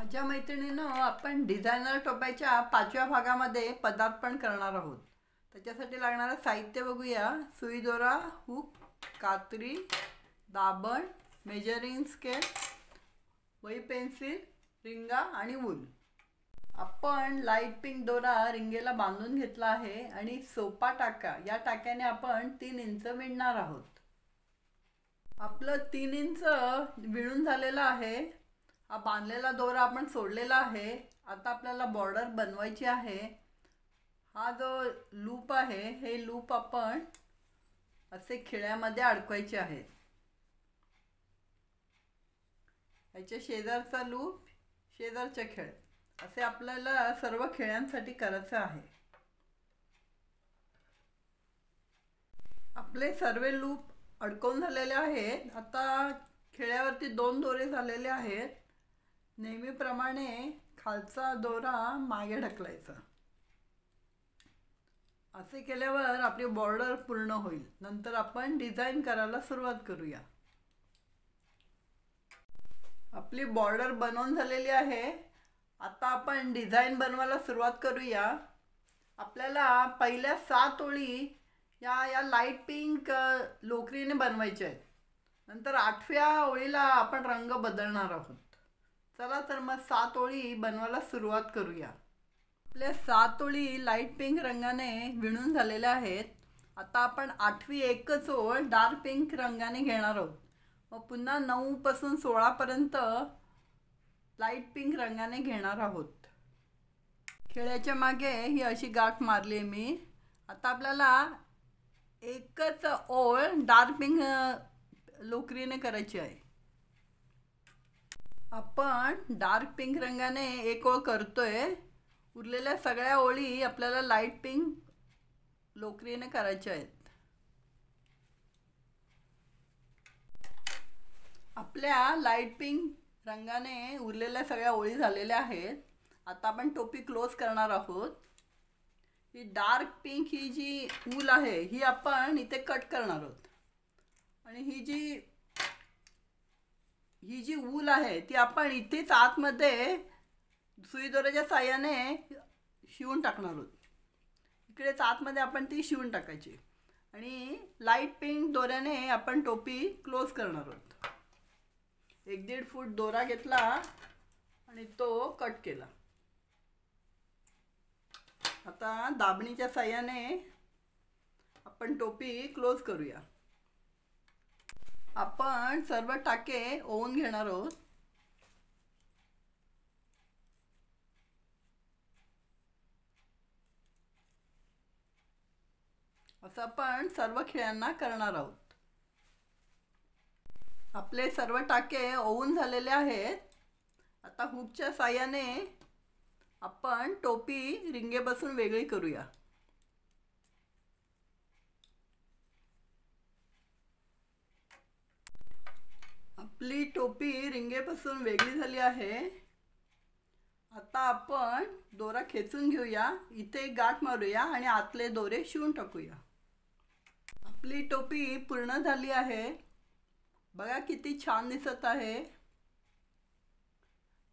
माझ्या मैत्रिणीनं आपण डिझायनर टोप्याच्या पाचव्या भागामध्ये पदार्पण करणार आहोत त्याच्यासाठी लागणारं साहित्य बघूया सुई दोरा हुक कात्री दाबण मेजरिंग स्केल वही पेन्सिल रिंगा आणि वूल आपण लाईट पिंक दोरा रिंगेला बांधून घेतला आहे आणि सोपा टाका या टाक्याने आपण तीन इंच विणणार आहोत आपलं तीन इंच विणून झालेलं आहे हा बांधलेला दोरा आपण सोडलेला आहे आता आपल्याला बॉर्डर बनवायची आहे हा जो लूप आहे हे लूप आपण असे खिळ्यामध्ये अडकवायचे आहे याच्या शेजारचा लूप शेजारच्या खेळ असे आपल्याला सर्व खेळ्यांसाठी करायचं आहे आपले सर्व लूप अडकवून झालेले आहेत आता खेळ्यावरती दोन दोरे झालेले आहेत नेहमीप्रमाणे खालचा दोरा मागे ढकलायचा असे केल्यावर आपली बॉर्डर पूर्ण होईल नंतर आपण डिझाईन करायला सुरुवात करूया आपली बॉर्डर बनवून झालेली आहे आता आपण डिझाईन बनवायला सुरुवात करूया आपल्याला पहिल्या सात ओळी या या लाईट पिंक लोकरीने बनवायच्या आहेत नंतर आठव्या ओळीला आपण रंग बदलणार आहोत चला तर मग सात ओळी बनवायला सुरुवात करूया आपल्या सात ओळी लाईट पिंक रंगाने विणून झालेल्या आहेत आता आपण आठवी एकच ओळ डार्क पिंक रंगाने घेणार आहोत मग पुन्हा नऊपासून सोळापर्यंत लाईट पिंक रंगाने घेणार आहोत खेळ्याच्या मागे ही अशी गाठ मारली आहे मी आता आपल्याला एकच ओळ डार्क पिंक लोकरीने करायची आहे आपण डार्क पिंक रंगाने एक ओळ करतोय उरलेल्या सगळ्या ओळी आपल्याला लाईट पिंक लोकरीने करायच्या आहेत आपल्या लाईट पिंक रंगाने उरलेल्या सगळ्या ओळी झालेल्या आहेत आता आपण टोपी क्लोज करणार आहोत ही डार्क पिंक ही जी ऊल आहे ही आपण इथे कट करणार आहोत आणि ही जी ही जी ऊल आहे ती आपण इथेच आतमध्ये दोऱ्याच्या साह्याने शिवून टाकणार आहोत इकडेच आतमध्ये आपण ती शिवून टाकायची आणि लाईट पिंक दोऱ्याने आपण टोपी क्लोज करणार आहोत एक दीड फूट दोरा घेतला आणि तो कट केला आता दाबणीच्या साह्याने आपण टोपी क्लोज करूया आपण सर्व टाके ओवून घेणार आहोत असं आपण सर्व खेळांना करणार आहोत आपले सर्व टाके ओवून झालेले आहेत आता हुकच्या साह्याने आपण टोपी रिंगे बसून वेगळी करूया आपली टोपी रिंगेपासून वेगळी झाली आहे आता आपण दोरा खेचून घेऊया इथे गाठ मारूया आणि आतले दोरे शिवून टाकूया आपली टोपी पूर्ण झाली आहे बघा किती छान दिसत आहे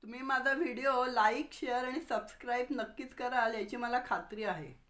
तुम्ही माझा व्हिडिओ लाईक शेअर आणि सबस्क्राईब नक्कीच कराल याची मला खात्री आहे